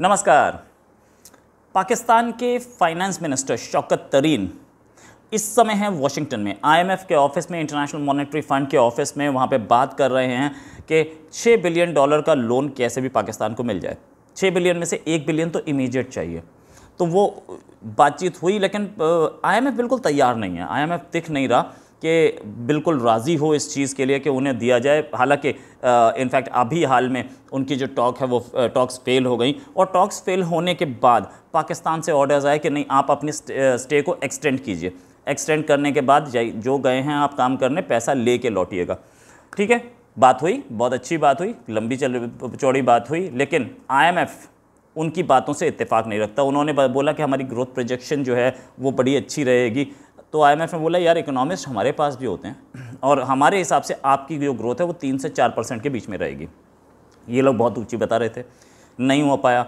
नमस्कार पाकिस्तान के finance minister Shaukat तरीन इस समय हैं वाशिंगटन में आईएमएफ के ऑफिस में इंटरनेशनल मॉनेटरी फंड के ऑफिस में वहाँ पे बात कर रहे हैं कि 6 बिलियन डॉलर का लोन कैसे भी पाकिस्तान को मिल जाए 6 बिलियन में से 1 बिलियन तो इमीडिएट चाहिए तो वो बातचीत हुई लेकिन आई बिल्कुल तैयार नहीं है आई दिख नहीं रहा कि बिल्कुल राज़ी हो इस चीज़ के लिए कि उन्हें दिया जाए हालांकि इनफैक्ट अभी हाल में उनकी जो टॉक है वो टॉक्स फेल हो गई और टॉक्स फेल होने के बाद पाकिस्तान से ऑर्डर्स आए कि नहीं आप अपनी स्टे को एक्सटेंड कीजिए एक्सटेंड करने के बाद जो गए हैं आप काम करने पैसा ले के लौटिएगा ठीक है बात हुई बहुत अच्छी बात हुई लंबी चल चौड़ी बात हुई लेकिन आई उनकी बातों से इत्तेफाक नहीं रखता उन्होंने बोला कि हमारी ग्रोथ प्रोजेक्शन जो है वो बड़ी अच्छी रहेगी तो आईएमएफ ने बोला यार इकोनॉमिस्ट हमारे पास भी होते हैं और हमारे हिसाब से आपकी जो ग्रोथ है वो तीन से चार परसेंट के बीच में रहेगी ये लोग बहुत ऊँची बता रहे थे नहीं हो पाया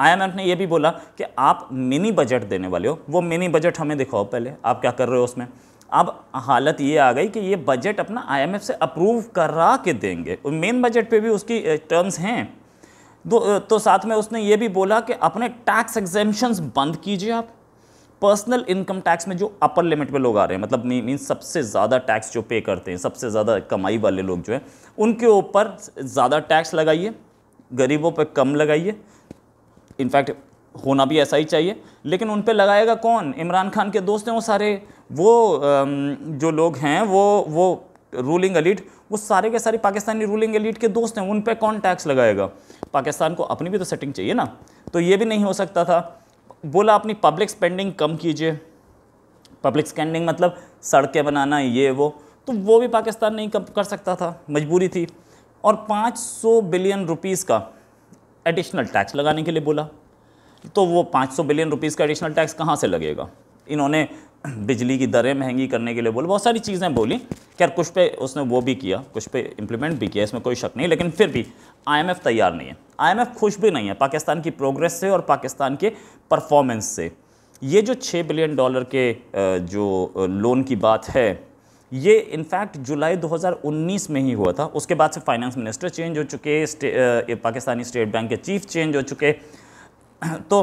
आईएमएफ ने यह भी बोला कि आप मिनी बजट देने वाले हो वो मिनी बजट हमें दिखाओ पहले आप क्या कर रहे हो उसमें अब हालत ये आ गई कि ये बजट अपना एफ़ से अप्रूव करा के देंगे मेन बजट पे भी उसकी टर्म्स हैं तो, तो साथ में उसने ये भी बोला कि अपने टैक्स एग्जेम्पन्स बंद कीजिए आप पर्सनल इनकम टैक्स में जो अपर लिमिट पे लोग आ रहे हैं मतलब मीन सबसे ज़्यादा टैक्स जो पे करते हैं सबसे ज़्यादा कमाई वाले लोग जो हैं उनके ऊपर ज़्यादा टैक्स लगाइए गरीबों पर कम लगाइए इनफैक्ट होना भी ऐसा ही चाहिए लेकिन उन पर लगाएगा कौन इमरान खान के दोस्त हैं वो सारे वो जो लोग हैं वो वो रूलिंग एलिट वो सारे के सारे पाकिस्तानी रूलिंग एलिट के दोस्त हैं उन पर कौन टैक्स लगाएगा पाकिस्तान को अपनी भी तो सेटिंग चाहिए ना तो ये भी नहीं हो सकता था बोला अपनी पब्लिक स्पेंडिंग कम कीजिए पब्लिक स्पेंडिंग मतलब सड़कें बनाना ये वो तो वो भी पाकिस्तान नहीं कर सकता था मजबूरी थी और 500 बिलियन रुपीस का एडिशनल टैक्स लगाने के लिए बोला तो वो 500 बिलियन रुपीस का एडिशनल टैक्स कहाँ से लगेगा इन्होंने बिजली की दरें महंगी करने के लिए बोले बहुत सारी चीज़ें बोली खैर कुछ पे उसने वो भी किया कुछ पे इम्प्लीमेंट भी किया इसमें कोई शक नहीं लेकिन फिर भी आईएमएफ तैयार नहीं है आईएमएफ खुश भी नहीं है पाकिस्तान की प्रोग्रेस से और पाकिस्तान के परफॉर्मेंस से ये जो छः बिलियन डॉलर के जो लोन की बात है ये इनफैक्ट जुलाई 2019 में ही हुआ था उसके बाद से फाइनेंस मिनिस्टर चेंज हो चुके स्टे, पाकिस्तानी स्टेट बैंक के चीफ चेंज हो चुके तो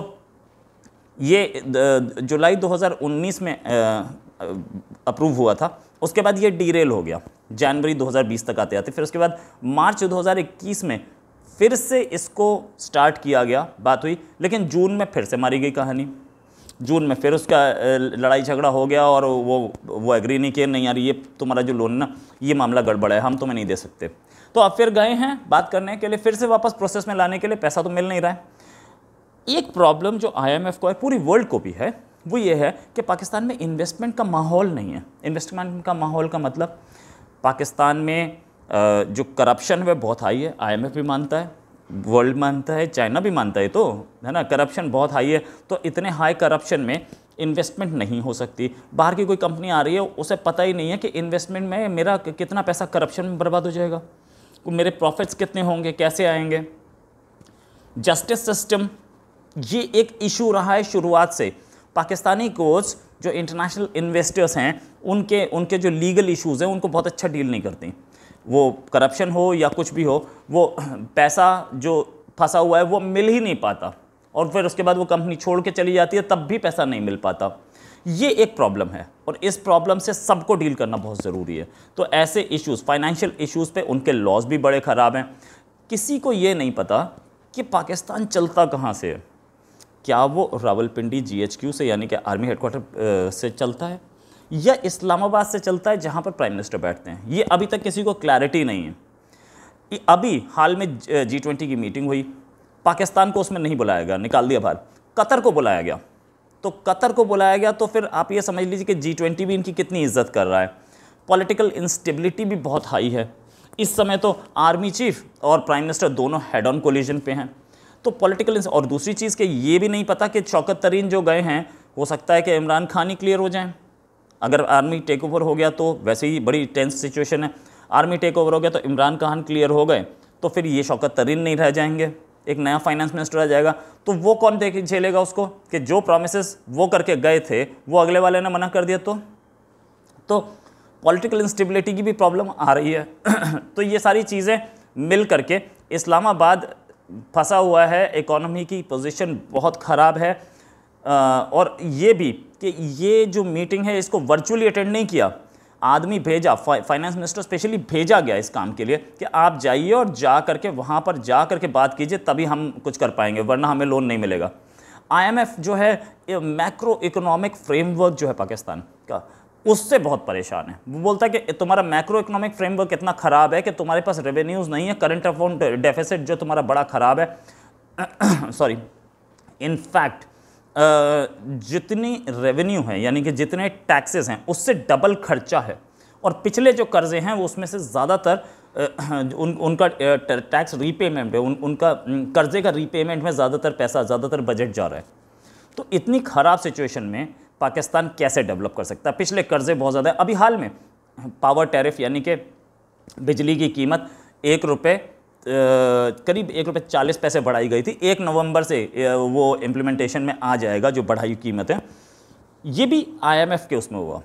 ये जुलाई 2019 में अप्रूव हुआ था उसके बाद ये डीरेल हो गया जनवरी 2020 तक आते आते फिर उसके बाद मार्च 2021 में फिर से इसको स्टार्ट किया गया बात हुई लेकिन जून में फिर से मारी गई कहानी जून में फिर उसका लड़ाई झगड़ा हो गया और वो वो एग्री नहीं किए नहीं यार ये तुम्हारा जो लोन ना ये मामला गड़बड़ है हम तुम्हें नहीं दे सकते तो अब फिर गए हैं बात करने के लिए फिर से वापस प्रोसेस में लाने के लिए पैसा तो मिल नहीं रहा है एक प्रॉब्लम जो आईएमएफ को है पूरी वर्ल्ड को भी है वो ये है कि पाकिस्तान में इन्वेस्टमेंट का माहौल नहीं है इन्वेस्टमेंट का माहौल का मतलब पाकिस्तान में जो करप्शन है बहुत हाई है आईएमएफ भी मानता है वर्ल्ड मानता है चाइना भी मानता है तो है ना करप्शन बहुत हाई है तो इतने हाई करप्शन में इन्वेस्टमेंट नहीं हो सकती बाहर की कोई कंपनी आ रही है उसे पता ही नहीं है कि इन्वेस्टमेंट में मेरा कितना पैसा करप्शन में बर्बाद हो जाएगा मेरे प्रॉफिट्स कितने होंगे कैसे आएंगे जस्टिस सिस्टम ये एक इशू रहा है शुरुआत से पाकिस्तानी कोच जो इंटरनेशनल इन्वेस्टर्स हैं उनके उनके जो लीगल इश्यूज़ हैं उनको बहुत अच्छा डील नहीं करती वो करप्शन हो या कुछ भी हो वो पैसा जो फंसा हुआ है वो मिल ही नहीं पाता और फिर उसके बाद वो कंपनी छोड़ के चली जाती है तब भी पैसा नहीं मिल पाता ये एक प्रॉब्लम है और इस प्रॉब्लम से सबको डील करना बहुत ज़रूरी है तो ऐसे इश्यूज़ फाइनेंशियल इश्यूज़ पे उनके लॉस भी बड़े ख़राब हैं किसी को ये नहीं पता कि पाकिस्तान चलता कहाँ से है क्या वो रावलपिंडी जीएचक्यू से यानी कि आर्मी हेडक्वार्टर से चलता है या इस्लामाबाद से चलता है जहाँ पर प्राइम मिनिस्टर बैठते हैं ये अभी तक किसी को क्लैरिटी नहीं है अभी हाल में जी ट्वेंटी की मीटिंग हुई पाकिस्तान को उसमें नहीं बुलाया गया निकाल दिया बाहर कतर को बुलाया गया तो कतर को बुलाया गया तो फिर आप ये समझ लीजिए कि जी ट्वेंटी भी इनकी कितनी इज्जत कर रहा है पॉलिटिकल इंस्टेबिलिटी भी बहुत हाई है इस समय तो आर्मी चीफ और प्राइम मिनिस्टर दोनों हेड ऑन कोलिजन पे हैं तो पॉलिटिकल और दूसरी चीज़ के ये भी नहीं पता कि चौकत तरीन जो गए हैं हो सकता है कि इमरान खान ही क्लियर हो जाएं अगर आर्मी टेक ओवर हो गया तो वैसे ही बड़ी टेंस सिचुएशन है आर्मी टेक ओवर हो गया तो इमरान खान क्लियर हो गए तो फिर ये शौकत तरीन नहीं रह जाएंगे एक नया फाइनेंस मिनिस्टर आ जाएगा तो वो कौन देख झेलेगा उसको कि जो प्रोमिस वो करके गए थे वो अगले वाले ने मना कर दिया तो तो पॉलिटिकल इंस्टेबिलिटी की भी प्रॉब्लम आ रही है तो ये सारी चीज़ें मिल करके इस्लामाबाद फंसा हुआ है इकोनॉमी की पोजीशन बहुत ख़राब है आ, और ये भी कि ये जो मीटिंग है इसको वर्चुअली अटेंड नहीं किया आदमी भेजा फाइनेंस मिनिस्टर स्पेशली भेजा गया इस काम के लिए कि आप जाइए और जा करके वहाँ पर जा करके बात कीजिए तभी हम कुछ कर पाएंगे वरना हमें लोन नहीं मिलेगा आईएमएफ जो है मैक्रो इकोनॉमिक फ्रेमवर्क जो है पाकिस्तान का उससे बहुत परेशान है वो बोलता है कि तुम्हारा मैक्रो इकोनॉमिक फ्रेमवर्क इतना ख़राब है कि तुम्हारे पास रेवेन्यूज़ नहीं है करंट अकाउंट डेफिसिट जो तुम्हारा बड़ा ख़राब है सॉरी इनफैक्ट जितनी रेवेन्यू है यानी कि जितने टैक्सेस हैं उससे डबल खर्चा है और पिछले जो कर्जे हैं वो उसमें से ज़्यादातर उन उनका टैक्स रीपेमेंट है उन, उनका कर्जे का रीपेमेंट में ज़्यादातर पैसा ज़्यादातर बजट जा रहा है तो इतनी ख़राब सिचुएशन में पाकिस्तान कैसे डेवलप कर सकता है पिछले कर्जे बहुत ज़्यादा है अभी हाल में पावर टैरिफ यानी कि बिजली की कीमत एक रुपये करीब एक रुपये चालीस पैसे बढ़ाई गई थी एक नवंबर से वो इम्प्लीमेंटेशन में आ जाएगा जो बढ़ाई कीमत है ये भी आईएमएफ के उसमें हुआ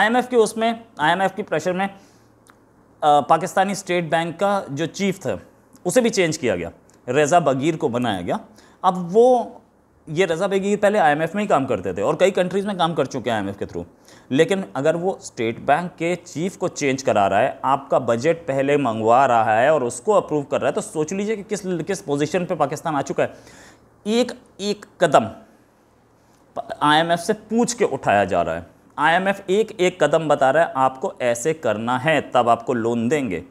आईएमएफ के उसमें आईएमएफ की प्रेशर में आ, पाकिस्तानी स्टेट बैंक का जो चीफ था उसे भी चेंज किया गया रेज़ा बगीर को बनाया गया अब वो ये रज़ा बेगी पहले आई में ही काम करते थे और कई कंट्रीज़ में काम कर चुके हैं आई के थ्रू लेकिन अगर वो स्टेट बैंक के चीफ को चेंज करा रहा है आपका बजट पहले मंगवा रहा है और उसको अप्रूव कर रहा है तो सोच लीजिए कि किस किस पोजीशन पे पाकिस्तान आ चुका है एक एक कदम आई से पूछ के उठाया जा रहा है आई एक एक कदम बता रहा है आपको ऐसे करना है तब आपको लोन देंगे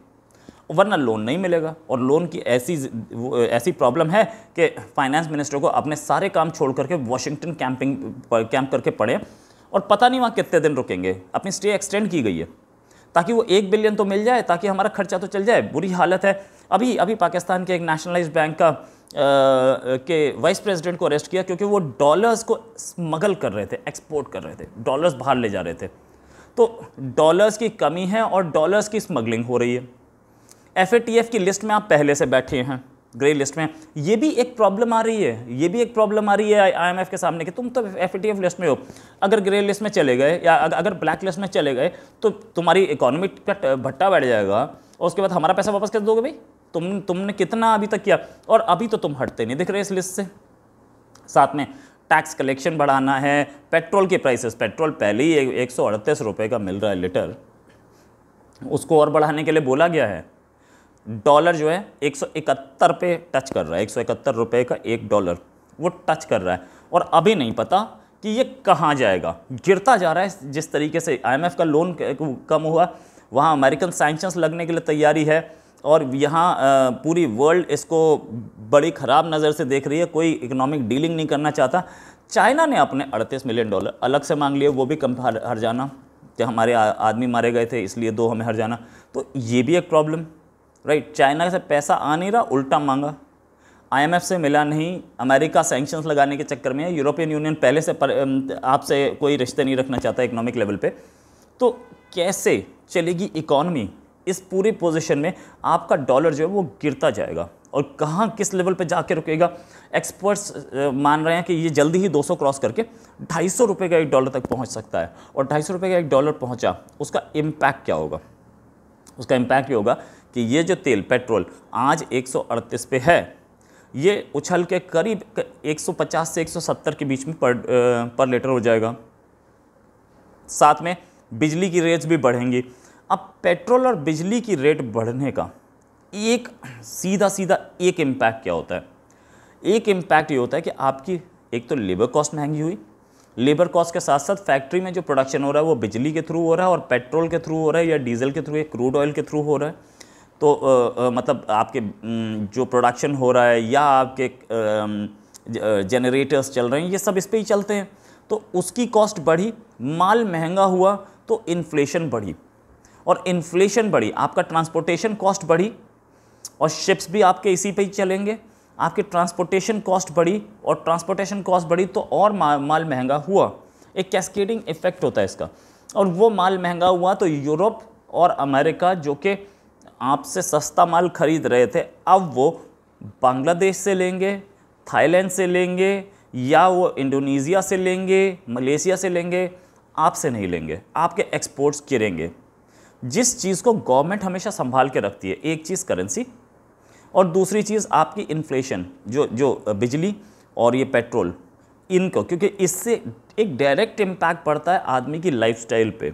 वरना लोन नहीं मिलेगा और लोन की ऐसी ऐसी प्रॉब्लम है कि फाइनेंस मिनिस्टर को अपने सारे काम छोड़ करके वाशिंगटन कैंपिंग कैंप करके पड़े और पता नहीं वहाँ कितने दिन रुकेंगे अपनी स्टे एक्सटेंड की गई है ताकि वो एक बिलियन तो मिल जाए ताकि हमारा खर्चा तो चल जाए बुरी हालत है अभी अभी पाकिस्तान के एक नेशनलाइज बैंक का आ, के वाइस प्रेसिडेंट को अरेस्ट किया क्योंकि वो डॉलर्स को स्मगल कर रहे थे एक्सपोर्ट कर रहे थे डॉलर्स बाहर ले जा रहे थे तो डॉलर्स की कमी है और डॉलर्स की स्मगलिंग हो रही है एफ की लिस्ट में आप पहले से बैठे हैं ग्रे लिस्ट में ये भी एक प्रॉब्लम आ रही है ये भी एक प्रॉब्लम आ रही है आईएमएफ के सामने कि तुम तो एफ लिस्ट में हो अगर ग्रे लिस्ट में चले गए या अगर ब्लैक लिस्ट में चले गए तो तुम्हारी इकोनॉमी का भट्टा बैठ जाएगा और उसके बाद हमारा पैसा वापस कर दोगे भाई तुम तुमने कितना अभी तक किया और अभी तो तुम हटते नहीं दिख रहे इस लिस्ट से साथ में टैक्स कलेक्शन बढ़ाना है पेट्रोल के प्राइसेस पेट्रोल पहले ही एक सौ का मिल रहा है लीटर उसको और बढ़ाने के लिए बोला गया है डॉलर जो है 171 पे टच कर रहा है 171 रुपए का एक डॉलर वो टच कर रहा है और अभी नहीं पता कि ये कहाँ जाएगा गिरता जा रहा है जिस तरीके से आईएमएफ का लोन कम हुआ वहाँ अमेरिकन सैंक्शंस लगने के लिए तैयारी है और यहाँ पूरी वर्ल्ड इसको बड़ी ख़राब नज़र से देख रही है कोई इकोनॉमिक डीलिंग नहीं करना चाहता चाइना ने अपने 38 मिलियन डॉलर अलग से मांग लिए वो भी कम हर जाना कि हमारे आदमी मारे गए थे इसलिए दो हमें हर जाना तो ये भी एक प्रॉब्लम राइट चाइना से पैसा आ नहीं रहा उल्टा मांगा आईएमएफ से मिला नहीं अमेरिका सेंक्शंस लगाने के चक्कर में है यूरोपियन यूनियन पहले से आपसे कोई रिश्ते नहीं रखना चाहता इकोनॉमिक लेवल पे तो कैसे चलेगी इकॉनमी इस पूरी पोजीशन में आपका डॉलर जो है वो गिरता जाएगा और कहाँ किस लेवल पे जाके रुकेगा एक्सपर्ट्स मान रहे हैं कि ये जल्दी ही 200 क्रॉस करके ढाई सौ रुपये का एक डॉलर तक पहुँच सकता है और ढाई सौ रुपये का एक डॉलर पहुँचा उसका इम्पैक्ट क्या होगा उसका इम्पैक्ट ये होगा कि ये जो तेल पेट्रोल आज 138 पे है ये उछल के करीब 150 से 170 के बीच में पर पर लीटर हो जाएगा साथ में बिजली की रेट्स भी बढ़ेंगी अब पेट्रोल और बिजली की रेट बढ़ने का एक सीधा सीधा एक इम्पैक्ट क्या होता है एक इम्पैक्ट ये होता है कि आपकी एक तो लेबर कॉस्ट महंगी हुई लेबर कॉस्ट के साथ साथ फैक्ट्री में जो प्रोडक्शन हो रहा है वो बिजली के थ्रू हो रहा है और पेट्रोल के थ्रू हो रहा है या डीजल के थ्रू या क्रूड ऑयल के थ्रू हो रहा है तो आ, आ, मतलब आपके जो प्रोडक्शन हो रहा है या आपके जनरेटर्स चल रहे हैं ये सब इस पर ही चलते हैं तो उसकी कॉस्ट बढ़ी माल महंगा हुआ तो इन्फ्लेशन बढ़ी और इन्फ्लेशन बढ़ी आपका ट्रांसपोर्टेशन कॉस्ट बढ़ी और शिप्स भी आपके इसी पे ही चलेंगे आपके ट्रांसपोर्टेशन कॉस्ट बढ़ी और ट्रांसपोर्टेशन कॉस्ट बढ़ी तो और माल, माल महंगा हुआ एक कैस्केडिंग इफेक्ट होता है इसका और वो माल महंगा हुआ तो यूरोप और अमेरिका जो कि आपसे सस्ता माल खरीद रहे थे अब वो बांग्लादेश से लेंगे थाईलैंड से लेंगे या वो इंडोनेशिया से लेंगे मलेशिया से लेंगे आपसे नहीं लेंगे आपके एक्सपोर्ट्स गिरेंगे जिस चीज़ को गवर्नमेंट हमेशा संभाल के रखती है एक चीज़ करेंसी और दूसरी चीज़ आपकी इन्फ्लेशन जो जो बिजली और ये पेट्रोल इनको क्योंकि इससे एक डायरेक्ट इम्पैक्ट पड़ता है आदमी की लाइफस्टाइल पे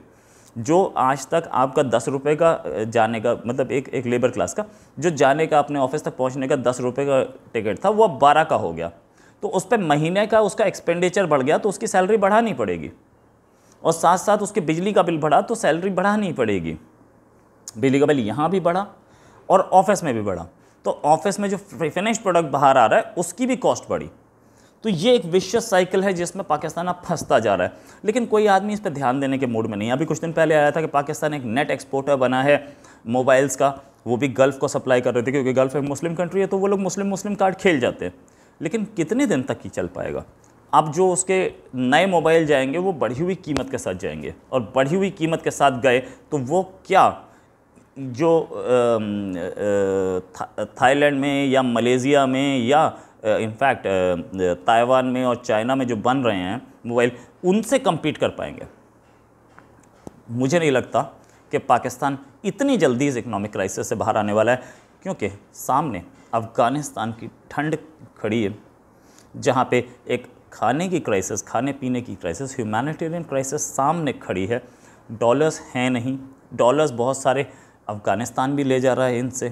जो आज तक आपका दस रुपये का जाने का मतलब एक एक लेबर क्लास का जो जाने का अपने ऑफिस तक पहुंचने का दस रुपये का टिकट था वो अब बारह का हो गया तो उस पर महीने का उसका एक्सपेंडिचर बढ़ गया तो उसकी सैलरी बढ़ानी पड़ेगी और साथ साथ उसके बिजली का बिल बढ़ा तो सैलरी बढ़ानी पड़ेगी बिजली का बिल यहाँ भी बढ़ा और ऑफिस में भी बढ़ा तो ऑफिस में जो फिनिश प्रोडक्ट बाहर आ रहा है उसकी भी कॉस्ट बढ़ी तो ये एक विश्व साइकिल है जिसमें पाकिस्तान अब फंसता जा रहा है लेकिन कोई आदमी इस पर ध्यान देने के मूड में नहीं अभी कुछ दिन पहले आया था कि पाकिस्तान एक नेट एक्सपोर्टर बना है मोबाइल्स का वो भी गल्फ़ को सप्लाई कर रहे थे क्योंकि गल्फ़ एक मुस्लिम कंट्री है तो वो लोग मुस्लिम मुस्लिम कार्ड खेल जाते हैं लेकिन कितने दिन तक ही चल पाएगा अब जो उसके नए मोबाइल जाएंगे वो बढ़ी हुई कीमत के साथ जाएंगे और बढ़ी हुई कीमत के साथ गए तो वो क्या जो थाईलैंड में या मलेशिया में या इनफैक्ट ताइवान में और चाइना में जो बन रहे हैं मोबाइल उनसे कम्पीट कर पाएंगे मुझे नहीं लगता कि पाकिस्तान इतनी जल्दी इस इकोनॉमिक क्राइसिस से बाहर आने वाला है क्योंकि सामने अफ़गानिस्तान की ठंड खड़ी है जहाँ पे एक खाने की क्राइसिस खाने पीने की क्राइसिस ह्यूमैनिटेरियन क्राइसिस सामने खड़ी है डॉलर्स हैं नहीं डॉलर्स बहुत सारे अफ़गानिस्तान भी ले जा रहा है इनसे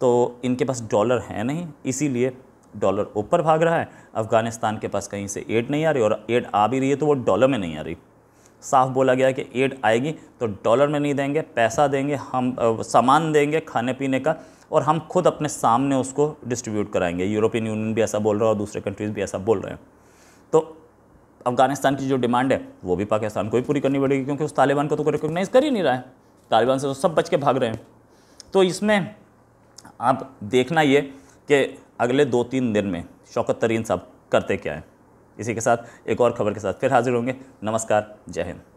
तो इनके पास डॉलर है नहीं इसीलिए डॉलर ऊपर भाग रहा है अफ़गानिस्तान के पास कहीं से एड नहीं आ रही और एड आ भी रही है तो वो डॉलर में नहीं आ रही साफ बोला गया कि एड आएगी तो डॉलर में नहीं देंगे पैसा देंगे हम सामान देंगे खाने पीने का और हम खुद अपने सामने उसको डिस्ट्रीब्यूट कराएंगे यूरोपियन यूनियन भी ऐसा बोल रहा है और दूसरे कंट्रीज़ भी ऐसा बोल रहे हैं तो अफ़गानिस्तान की जो डिमांड है वो भी पाकिस्तान को ही पूरी करनी पड़ेगी क्योंकि उस तालिबान को तो रिकोगनाइज़ कर ही नहीं रहा है तालिबान से तो सब बच के भाग रहे हैं तो इसमें आप देखना ये कि अगले दो तीन दिन में शौकत तरीन साहब करते क्या है इसी के साथ एक और खबर के साथ फिर हाजिर होंगे नमस्कार जय हिंद